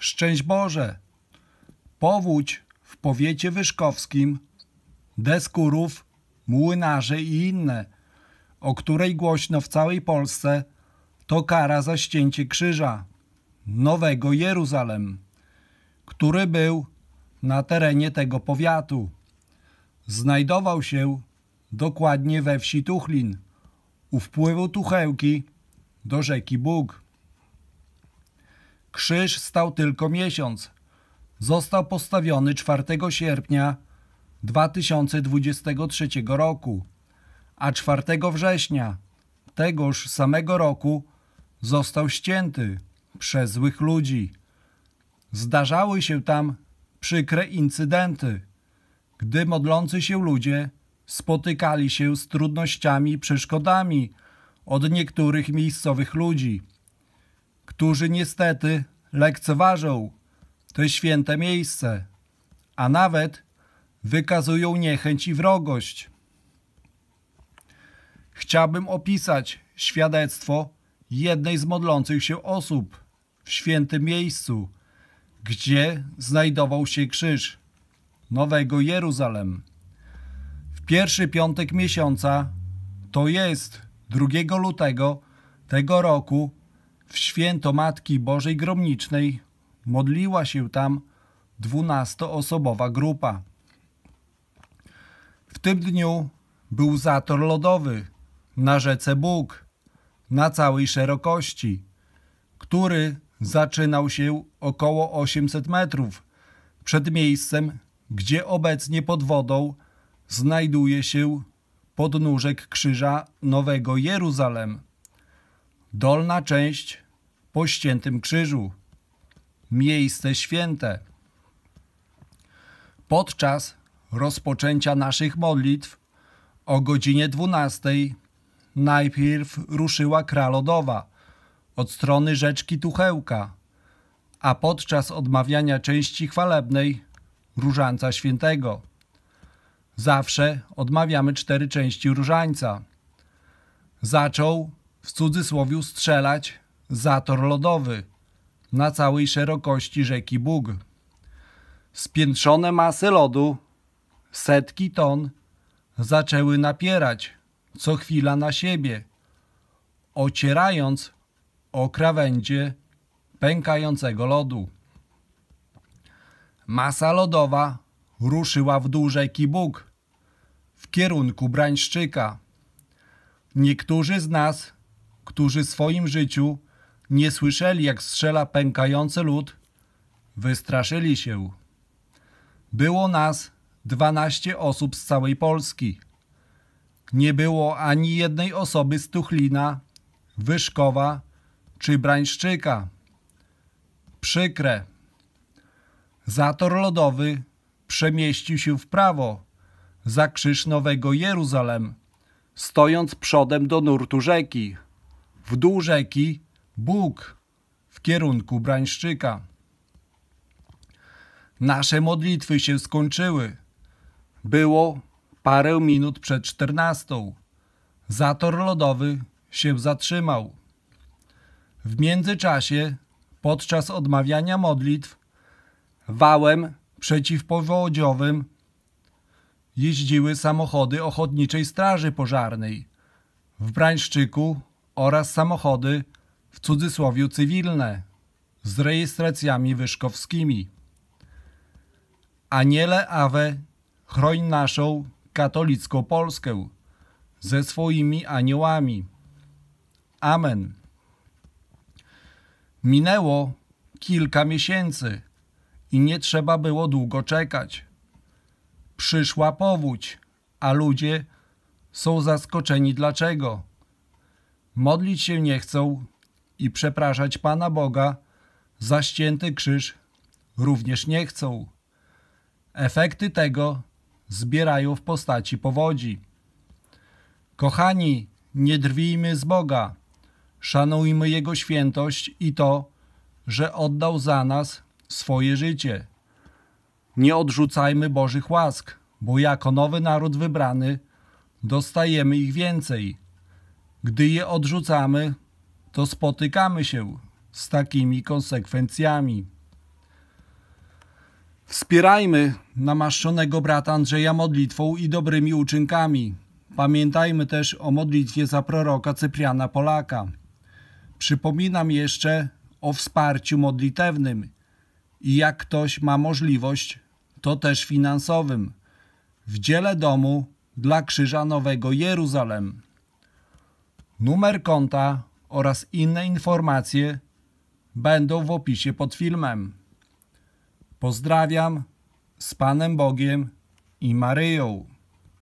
Szczęść Boże! Powódź w powiecie wyszkowskim, deskurów, młynarzy i inne, o której głośno w całej Polsce, to kara za ścięcie krzyża, Nowego Jeruzalem, który był na terenie tego powiatu. Znajdował się dokładnie we wsi Tuchlin, u wpływu Tuchełki do rzeki Bóg. Krzyż stał tylko miesiąc. Został postawiony 4 sierpnia 2023 roku, a 4 września tegoż samego roku został ścięty przez złych ludzi. Zdarzały się tam przykre incydenty, gdy modlący się ludzie spotykali się z trudnościami i przeszkodami od niektórych miejscowych ludzi – którzy niestety lekceważą to święte miejsce, a nawet wykazują niechęć i wrogość. Chciałbym opisać świadectwo jednej z modlących się osób w świętym miejscu, gdzie znajdował się krzyż Nowego Jeruzalem. W pierwszy piątek miesiąca, to jest 2 lutego tego roku, w święto Matki Bożej Gromnicznej modliła się tam dwunastoosobowa grupa. W tym dniu był zator lodowy na rzece Bóg na całej szerokości, który zaczynał się około 800 metrów przed miejscem, gdzie obecnie pod wodą znajduje się podnóżek krzyża Nowego Jeruzalem. Dolna część po ściętym krzyżu. Miejsce święte. Podczas rozpoczęcia naszych modlitw o godzinie 12 najpierw ruszyła kralodowa od strony rzeczki Tuchełka, a podczas odmawiania części chwalebnej Różańca Świętego. Zawsze odmawiamy cztery części Różańca. Zaczął w cudzysłowie strzelać zator lodowy na całej szerokości rzeki Bóg. Spiętrzone masy lodu, setki ton, zaczęły napierać co chwila na siebie, ocierając o krawędzie pękającego lodu. Masa lodowa ruszyła w dół rzeki Bóg w kierunku Brańszczyka. Niektórzy z nas którzy w swoim życiu nie słyszeli, jak strzela pękający lód, wystraszyli się. Było nas 12 osób z całej Polski. Nie było ani jednej osoby z Tuchlina, Wyszkowa czy Brańszczyka. Przykre. Zator lodowy przemieścił się w prawo, za krzyż Nowego Jeruzalem, stojąc przodem do nurtu rzeki w dół rzeki Bóg w kierunku Brańszczyka. Nasze modlitwy się skończyły. Było parę minut przed czternastą. Zator lodowy się zatrzymał. W międzyczasie, podczas odmawiania modlitw, wałem przeciwpowodziowym jeździły samochody Ochotniczej Straży Pożarnej. W Brańszczyku oraz samochody w cudzysłowie cywilne z rejestracjami wyszkowskimi. Aniele Awe, chroń naszą katolicką Polskę ze swoimi aniołami. Amen. Minęło kilka miesięcy i nie trzeba było długo czekać. Przyszła powódź, a ludzie są zaskoczeni dlaczego modlić się nie chcą i przepraszać Pana Boga za ścięty krzyż również nie chcą. Efekty tego zbierają w postaci powodzi. Kochani, nie drwijmy z Boga, szanujmy Jego świętość i to, że oddał za nas swoje życie. Nie odrzucajmy Bożych łask, bo jako nowy naród wybrany dostajemy ich więcej – gdy je odrzucamy, to spotykamy się z takimi konsekwencjami. Wspierajmy namaszczonego brata Andrzeja modlitwą i dobrymi uczynkami. Pamiętajmy też o modlitwie za proroka Cypriana Polaka. Przypominam jeszcze o wsparciu modlitewnym i jak ktoś ma możliwość, to też finansowym. W dziele domu dla Krzyża Nowego Jeruzalem numer konta oraz inne informacje będą w opisie pod filmem. Pozdrawiam z Panem Bogiem i Maryją.